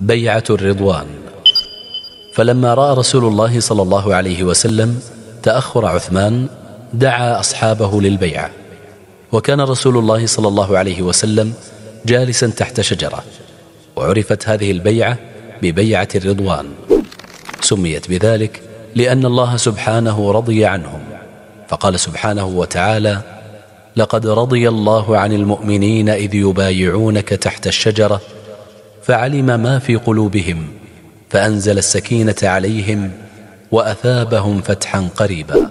بيعة الرضوان فلما رأى رسول الله صلى الله عليه وسلم تأخر عثمان دعا أصحابه للبيعة وكان رسول الله صلى الله عليه وسلم جالسا تحت شجرة وعرفت هذه البيعة ببيعة الرضوان سميت بذلك لأن الله سبحانه رضي عنهم فقال سبحانه وتعالى لقد رضي الله عن المؤمنين إذ يبايعونك تحت الشجرة فعلم ما في قلوبهم فأنزل السكينة عليهم وأثابهم فتحا قريبا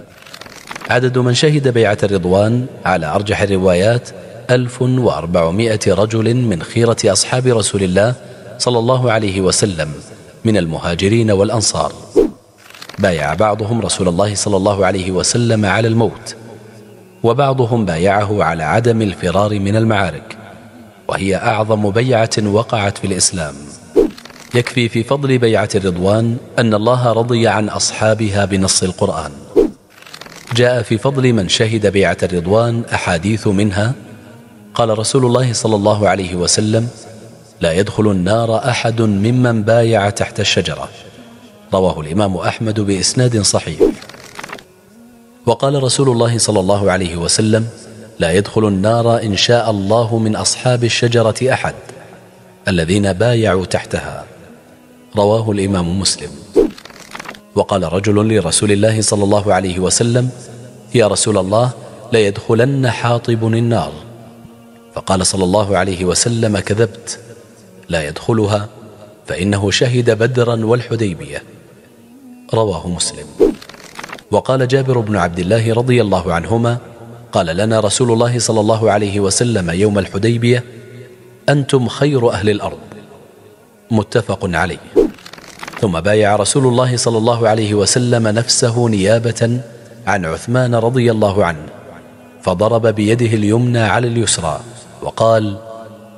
عدد من شهد بيعة الرضوان على أرجح الروايات 1400 رجل من خيرة أصحاب رسول الله صلى الله عليه وسلم من المهاجرين والأنصار بايع بعضهم رسول الله صلى الله عليه وسلم على الموت وبعضهم بايعه على عدم الفرار من المعارك وهي أعظم بيعة وقعت في الإسلام يكفي في فضل بيعة الرضوان أن الله رضي عن أصحابها بنص القرآن جاء في فضل من شهد بيعة الرضوان أحاديث منها قال رسول الله صلى الله عليه وسلم لا يدخل النار أحد ممن بايع تحت الشجرة رواه الإمام أحمد بإسناد صحيح وقال رسول الله صلى الله عليه وسلم لا يدخل النار إن شاء الله من أصحاب الشجرة أحد الذين بايعوا تحتها رواه الإمام مسلم وقال رجل لرسول الله صلى الله عليه وسلم يا رسول الله لا يدخلن حاطب النار فقال صلى الله عليه وسلم كذبت لا يدخلها فإنه شهد بدرا والحديبية رواه مسلم وقال جابر بن عبد الله رضي الله عنهما قال لنا رسول الله صلى الله عليه وسلم يوم الحديبية أنتم خير أهل الأرض متفق عليه ثم بايع رسول الله صلى الله عليه وسلم نفسه نيابة عن عثمان رضي الله عنه فضرب بيده اليمنى على اليسرى وقال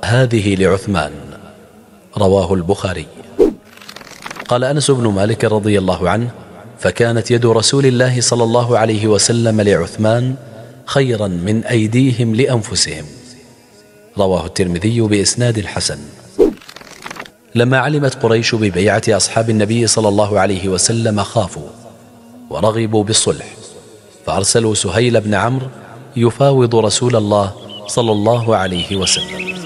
هذه لعثمان رواه البخاري قال أنس بن مالك رضي الله عنه فكانت يد رسول الله صلى الله عليه وسلم لعثمان خيرا من أيديهم لأنفسهم رواه الترمذي بإسناد الحسن لما علمت قريش ببيعة أصحاب النبي صلى الله عليه وسلم خافوا ورغبوا بالصلح فأرسلوا سهيل بن عمرو يفاوض رسول الله صلى الله عليه وسلم